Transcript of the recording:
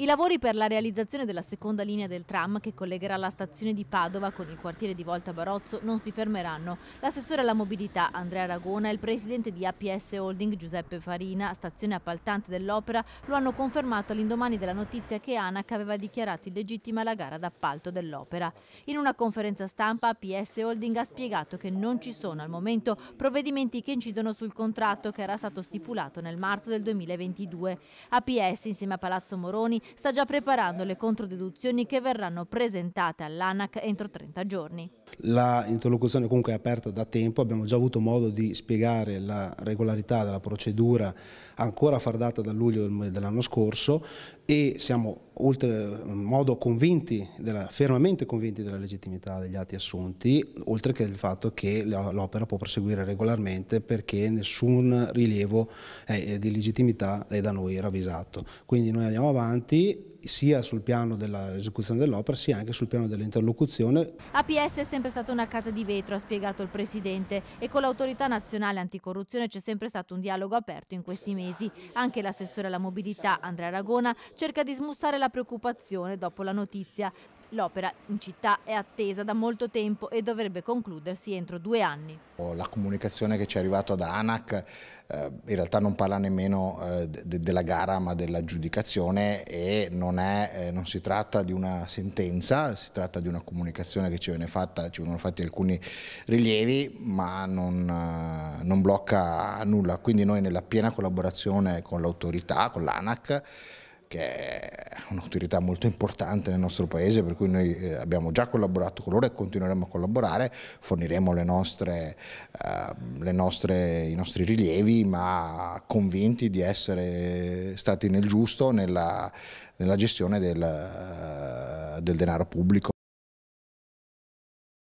I lavori per la realizzazione della seconda linea del tram che collegherà la stazione di Padova con il quartiere di Volta Barozzo non si fermeranno. L'assessore alla mobilità Andrea Ragona e il presidente di APS Holding Giuseppe Farina, stazione appaltante dell'opera, lo hanno confermato all'indomani della notizia che ANAC aveva dichiarato illegittima la gara d'appalto dell'opera. In una conferenza stampa APS Holding ha spiegato che non ci sono al momento provvedimenti che incidono sul contratto che era stato stipulato nel marzo del 2022. APS insieme a Palazzo Moroni sta già preparando le controdeduzioni che verranno presentate all'ANAC entro 30 giorni. La interlocuzione comunque è aperta da tempo, abbiamo già avuto modo di spiegare la regolarità della procedura ancora fardata da luglio dell'anno scorso e siamo oltre mm, modo convinti della, fermamente convinti della legittimità degli atti assunti, oltre che del fatto che l'opera può proseguire regolarmente perché nessun rilievo eh, di legittimità è da noi ravvisato. Quindi noi andiamo avanti sia sul piano dell'esecuzione dell'opera sia anche sul piano dell'interlocuzione. APS è sempre stata una casa di vetro, ha spiegato il Presidente, e con l'autorità nazionale anticorruzione c'è sempre stato un dialogo aperto in questi mesi. Anche l'assessore alla mobilità, Andrea Aragona, cerca di smussare la preoccupazione dopo la notizia L'opera in città è attesa da molto tempo e dovrebbe concludersi entro due anni. Oh, la comunicazione che ci è arrivata da ANAC eh, in realtà non parla nemmeno eh, de della gara ma dell'aggiudicazione e non, è, eh, non, si tratta di una sentenza, si tratta di una comunicazione che ci, viene fatta, ci vengono fatti alcuni rilievi ma non, eh, non blocca nulla. Quindi noi nella piena collaborazione con l'autorità, con l'ANAC, che è un'autorità molto importante nel nostro paese, per cui noi eh, abbiamo già collaborato con loro e continueremo a collaborare, forniremo le nostre, eh, le nostre, i nostri rilievi, ma convinti di essere stati nel giusto nella, nella gestione del, eh, del denaro pubblico.